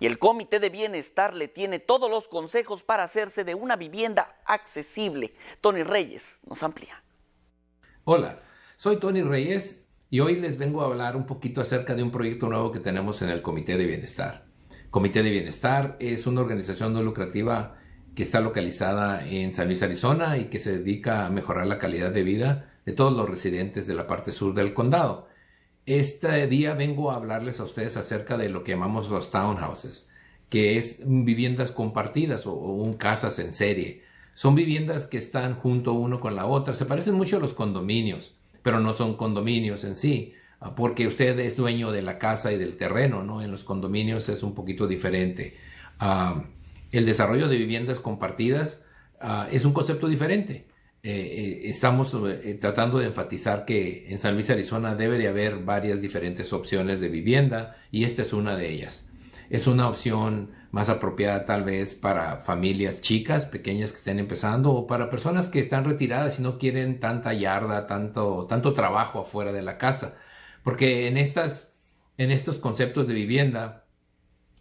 y el Comité de Bienestar le tiene todos los consejos para hacerse de una vivienda accesible. Tony Reyes nos amplía. Hola, soy Tony Reyes y hoy les vengo a hablar un poquito acerca de un proyecto nuevo que tenemos en el Comité de Bienestar. Comité de Bienestar es una organización no lucrativa que está localizada en San Luis, Arizona y que se dedica a mejorar la calidad de vida de todos los residentes de la parte sur del condado. Este día vengo a hablarles a ustedes acerca de lo que llamamos los townhouses, que es viviendas compartidas o, casas en serie. Son viviendas que están junto uno con la otra. Se parecen mucho a los condominios, pero no son condominios en sí, ah, porque usted es dueño de la casa y del terreno, ¿no? En los condominios es un poquito diferente. Ah, el desarrollo de viviendas compartidas ah, es un concepto diferente. Eh, eh, estamos eh, tratando de enfatizar que en San Luis, Arizona, debe de haber varias diferentes opciones de vivienda y esta es una de ellas. Es una opción más apropiada tal vez para familias chicas, pequeñas que estén empezando o para personas que están retiradas y no quieren tanta yarda, tanto, tanto trabajo afuera de la casa. Porque en, estas, en estos conceptos de vivienda,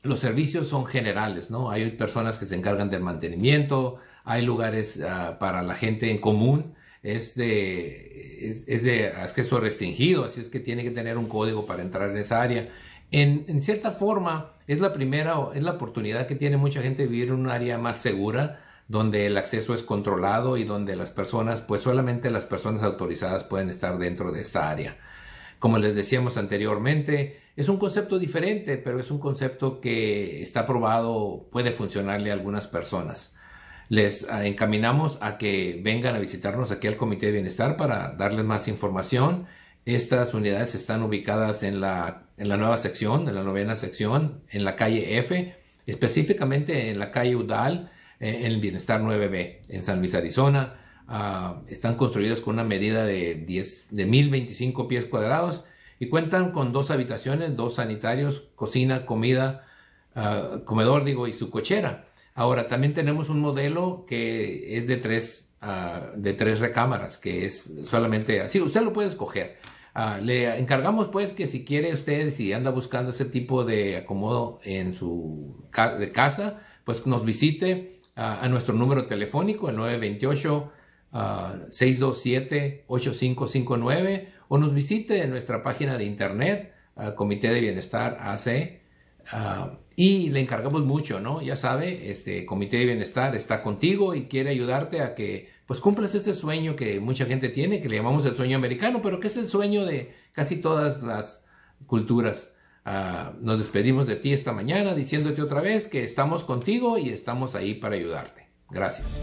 los servicios son generales, ¿no? Hay personas que se encargan del mantenimiento, hay lugares ah, para la gente en común, es de, es, de acceso restringido, así es que tiene que tener un código para entrar en esa área. En, en, cierta forma, es la primera, es la oportunidad que tiene mucha gente de vivir en un área más segura, donde el acceso es controlado y donde las personas, pues solamente las personas autorizadas pueden estar dentro de esta área. Como les decíamos anteriormente, es un concepto diferente, pero es un concepto que está probado, puede funcionarle a algunas personas. Les ah, encaminamos a que vengan a visitarnos aquí al Comité de Bienestar para darles más información. Estas unidades están ubicadas en la, nueva sección, en la novena sección, en la calle F, específicamente en la calle Udal, eh, en, el Bienestar 9B, en San Luis, Arizona están construidas con una medida de, 10, de 1025 pies cuadrados y cuentan con dos habitaciones, dos sanitarios, cocina, comida, ah, comedor, digo, y su cochera. Ahora, también tenemos un modelo que es de tres, ah, de tres recámaras, que es solamente así, usted lo puede escoger. Ah, le encargamos pues que si quiere usted, si anda buscando ese tipo de acomodo en su de casa, pues nos visite a nuestro número telefónico, el 928 627-8559 o nos visite en nuestra página de internet, Comité de Bienestar AC. y le encargamos mucho, ¿no? Ya sabe, este Comité de Bienestar está contigo y quiere ayudarte a que pues cumplas ese sueño que mucha gente tiene, que le llamamos el sueño americano, pero que es el sueño de casi todas las culturas. Ah, nos despedimos de ti esta mañana diciéndote otra vez que estamos contigo y estamos ahí para ayudarte. Gracias.